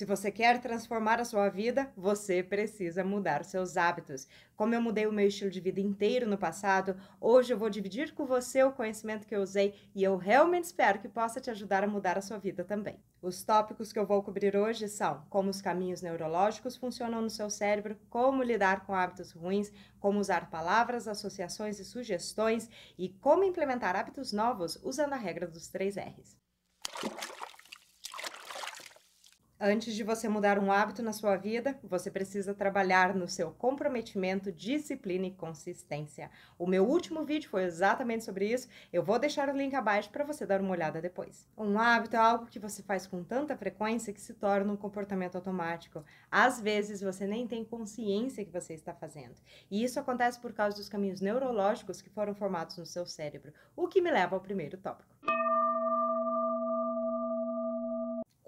Se você quer transformar a sua vida, você precisa mudar seus hábitos. Como eu mudei o meu estilo de vida inteiro no passado, hoje eu vou dividir com você o conhecimento que eu usei e eu realmente espero que possa te ajudar a mudar a sua vida também. Os tópicos que eu vou cobrir hoje são como os caminhos neurológicos funcionam no seu cérebro, como lidar com hábitos ruins, como usar palavras, associações e sugestões e como implementar hábitos novos usando a regra dos três R's. Antes de você mudar um hábito na sua vida, você precisa trabalhar no seu comprometimento, disciplina e consistência. O meu último vídeo foi exatamente sobre isso. Eu vou deixar o link abaixo para você dar uma olhada depois. Um hábito é algo que você faz com tanta frequência que se torna um comportamento automático. Às vezes você nem tem consciência que você está fazendo. E isso acontece por causa dos caminhos neurológicos que foram formados no seu cérebro, o que me leva ao primeiro tópico.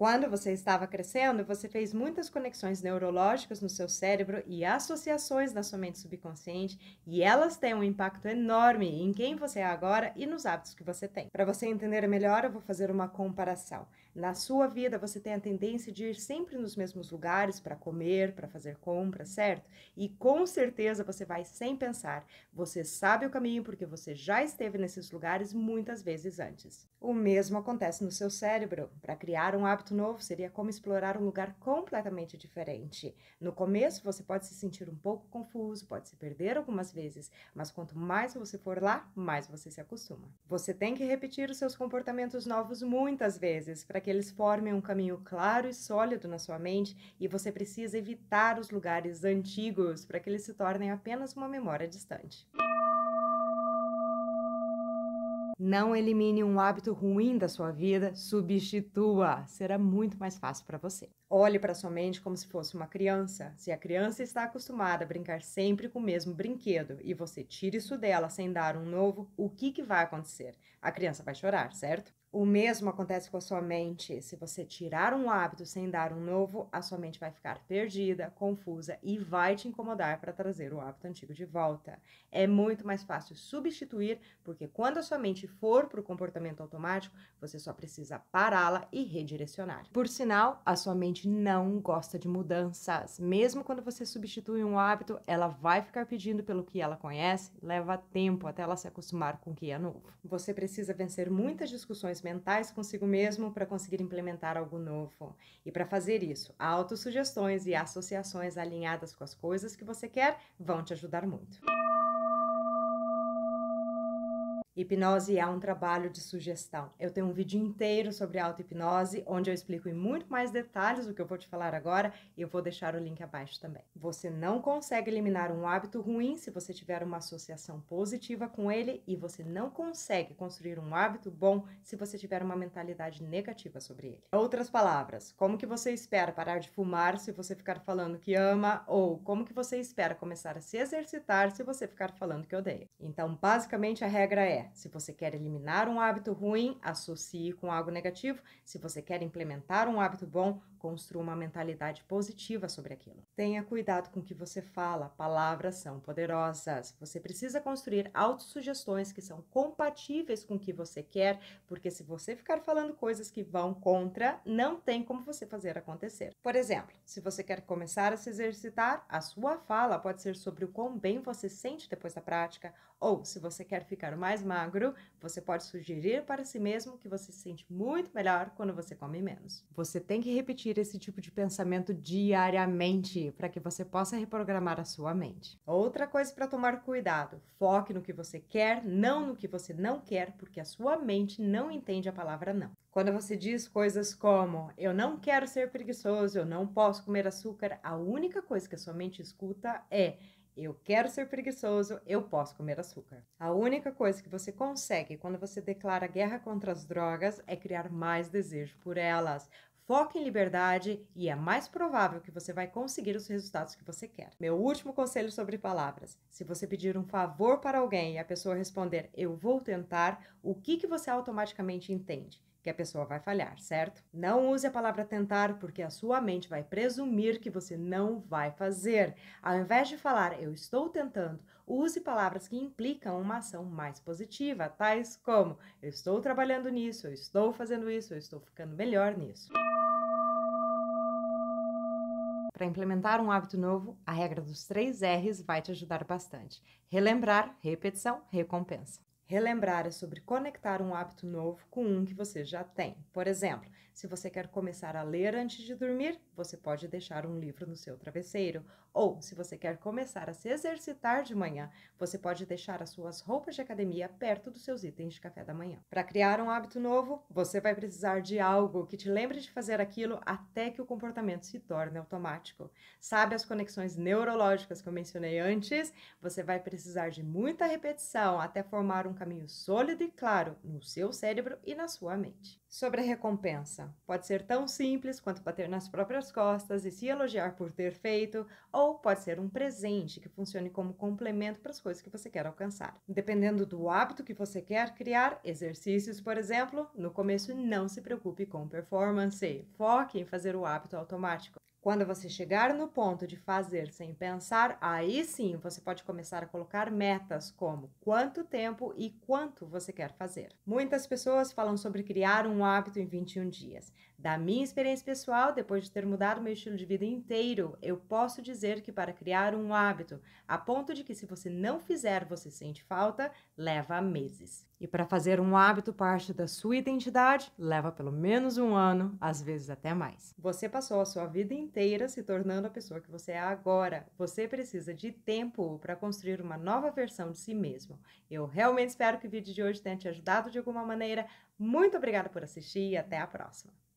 Quando você estava crescendo, você fez muitas conexões neurológicas no seu cérebro e associações na sua mente subconsciente, e elas têm um impacto enorme em quem você é agora e nos hábitos que você tem. Para você entender melhor, eu vou fazer uma comparação. Na sua vida, você tem a tendência de ir sempre nos mesmos lugares para comer, para fazer compras, certo? E com certeza você vai sem pensar. Você sabe o caminho porque você já esteve nesses lugares muitas vezes antes. O mesmo acontece no seu cérebro. Para criar um hábito novo, seria como explorar um lugar completamente diferente. No começo, você pode se sentir um pouco confuso, pode se perder algumas vezes, mas quanto mais você for lá, mais você se acostuma. Você tem que repetir os seus comportamentos novos muitas vezes para que eles formem um caminho claro e sólido na sua mente, e você precisa evitar os lugares antigos para que eles se tornem apenas uma memória distante. Não elimine um hábito ruim da sua vida, substitua. Será muito mais fácil para você. Olhe para sua mente como se fosse uma criança. Se a criança está acostumada a brincar sempre com o mesmo brinquedo e você tira isso dela sem dar um novo, o que, que vai acontecer? A criança vai chorar, certo? O mesmo acontece com a sua mente. Se você tirar um hábito sem dar um novo, a sua mente vai ficar perdida, confusa e vai te incomodar para trazer o hábito antigo de volta. É muito mais fácil substituir, porque quando a sua mente for para o comportamento automático, você só precisa pará-la e redirecionar. Por sinal, a sua mente não gosta de mudanças. Mesmo quando você substitui um hábito, ela vai ficar pedindo pelo que ela conhece, leva tempo até ela se acostumar com o que é novo. Você precisa vencer muitas discussões mentais consigo mesmo para conseguir implementar algo novo. E para fazer isso, autossugestões e associações alinhadas com as coisas que você quer vão te ajudar muito. Hipnose é um trabalho de sugestão. Eu tenho um vídeo inteiro sobre auto-hipnose, onde eu explico em muito mais detalhes o que eu vou te falar agora e eu vou deixar o link abaixo também. Você não consegue eliminar um hábito ruim se você tiver uma associação positiva com ele e você não consegue construir um hábito bom se você tiver uma mentalidade negativa sobre ele. Outras palavras, como que você espera parar de fumar se você ficar falando que ama ou como que você espera começar a se exercitar se você ficar falando que odeia? Então, basicamente a regra é se você quer eliminar um hábito ruim, associe com algo negativo. Se você quer implementar um hábito bom, construa uma mentalidade positiva sobre aquilo. Tenha cuidado com o que você fala, palavras são poderosas. Você precisa construir autossugestões que são compatíveis com o que você quer, porque se você ficar falando coisas que vão contra, não tem como você fazer acontecer. Por exemplo, se você quer começar a se exercitar, a sua fala pode ser sobre o quão bem você sente depois da prática, ou se você quer ficar mais magro, você pode sugerir para si mesmo que você se sente muito melhor quando você come menos. Você tem que repetir repetir esse tipo de pensamento diariamente para que você possa reprogramar a sua mente. Outra coisa para tomar cuidado: foque no que você quer, não no que você não quer, porque a sua mente não entende a palavra não. Quando você diz coisas como eu não quero ser preguiçoso, eu não posso comer açúcar, a única coisa que a sua mente escuta é eu quero ser preguiçoso, eu posso comer açúcar. A única coisa que você consegue quando você declara guerra contra as drogas é criar mais desejo por elas, Foque em liberdade e é mais provável que você vai conseguir os resultados que você quer. Meu último conselho sobre palavras: se você pedir um favor para alguém e a pessoa responder eu vou tentar, o que, que você automaticamente entende? que a pessoa vai falhar, certo? Não use a palavra tentar, porque a sua mente vai presumir que você não vai fazer. Ao invés de falar eu estou tentando, use palavras que implicam uma ação mais positiva, tais como eu estou trabalhando nisso, eu estou fazendo isso, eu estou ficando melhor nisso. Para implementar um hábito novo, a regra dos três R's vai te ajudar bastante. Relembrar, repetição, recompensa relembrar é sobre conectar um hábito novo com um que você já tem. Por exemplo, se você quer começar a ler antes de dormir, você pode deixar um livro no seu travesseiro. Ou, se você quer começar a se exercitar de manhã, você pode deixar as suas roupas de academia perto dos seus itens de café da manhã. Para criar um hábito novo, você vai precisar de algo que te lembre de fazer aquilo até que o comportamento se torne automático. Sabe as conexões neurológicas que eu mencionei antes? Você vai precisar de muita repetição até formar um caminho sólido e claro no seu cérebro e na sua mente. Sobre a recompensa, Pode ser tão simples quanto bater nas próprias costas e se elogiar por ter feito, ou pode ser um presente que funcione como complemento para as coisas que você quer alcançar. Dependendo do hábito que você quer criar, exercícios, por exemplo, no começo não se preocupe com performance, foque em fazer o hábito automático. Quando você chegar no ponto de fazer sem pensar, aí sim você pode começar a colocar metas como quanto tempo e quanto você quer fazer. Muitas pessoas falam sobre criar um hábito em 21 dias. Da minha experiência pessoal, depois de ter mudado meu estilo de vida inteiro, eu posso dizer que para criar um hábito, a ponto de que se você não fizer, você sente falta, leva meses. E para fazer um hábito parte da sua identidade, leva pelo menos um ano, às vezes até mais. Você passou a sua vida inteira se tornando a pessoa que você é agora. Você precisa de tempo para construir uma nova versão de si mesmo. Eu realmente espero que o vídeo de hoje tenha te ajudado de alguma maneira. Muito obrigada por assistir e até a próxima.